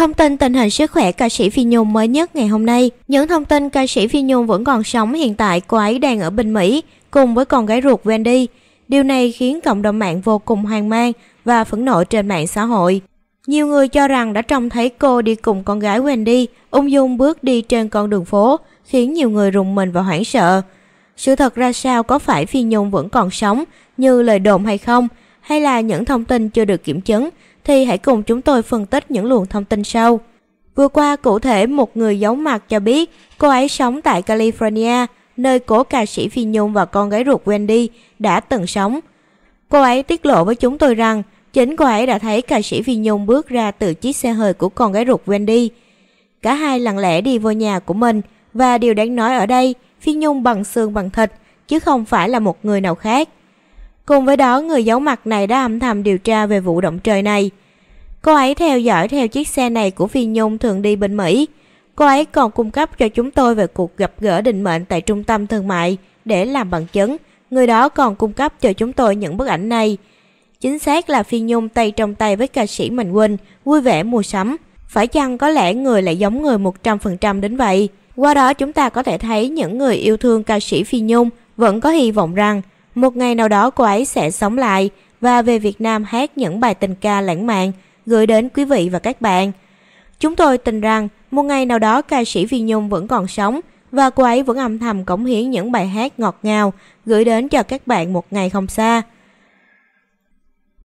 Thông tin tình hình sức khỏe ca sĩ Phi Nhung mới nhất ngày hôm nay. Những thông tin ca sĩ Phi Nhung vẫn còn sống hiện tại cô ấy đang ở bên Mỹ cùng với con gái ruột Wendy. Điều này khiến cộng đồng mạng vô cùng hoang mang và phẫn nộ trên mạng xã hội. Nhiều người cho rằng đã trông thấy cô đi cùng con gái Wendy ung dung bước đi trên con đường phố, khiến nhiều người rùng mình và hoảng sợ. Sự thật ra sao có phải Phi Nhung vẫn còn sống như lời đồn hay không, hay là những thông tin chưa được kiểm chứng thì hãy cùng chúng tôi phân tích những luồng thông tin sau. Vừa qua, cụ thể một người giấu mặt cho biết cô ấy sống tại California, nơi cố ca sĩ Phi Nhung và con gái ruột Wendy đã từng sống. Cô ấy tiết lộ với chúng tôi rằng chính cô ấy đã thấy ca sĩ Phi Nhung bước ra từ chiếc xe hơi của con gái ruột Wendy. Cả hai lặng lẽ đi vô nhà của mình và điều đáng nói ở đây, Phi Nhung bằng xương bằng thịt chứ không phải là một người nào khác. Cùng với đó người giấu mặt này đã âm thầm điều tra về vụ động trời này. Cô ấy theo dõi theo chiếc xe này của Phi Nhung thường đi bên Mỹ. Cô ấy còn cung cấp cho chúng tôi về cuộc gặp gỡ định mệnh tại trung tâm thương mại để làm bằng chứng. Người đó còn cung cấp cho chúng tôi những bức ảnh này. Chính xác là Phi Nhung tay trong tay với ca sĩ Mạnh Huynh, vui vẻ mua sắm. Phải chăng có lẽ người lại giống người 100% đến vậy? Qua đó chúng ta có thể thấy những người yêu thương ca sĩ Phi Nhung vẫn có hy vọng rằng một ngày nào đó cô ấy sẽ sống lại và về Việt Nam hát những bài tình ca lãng mạn gửi đến quý vị và các bạn. Chúng tôi tin rằng một ngày nào đó ca sĩ Phi Nhung vẫn còn sống và cô ấy vẫn âm thầm cống hiến những bài hát ngọt ngào gửi đến cho các bạn một ngày không xa.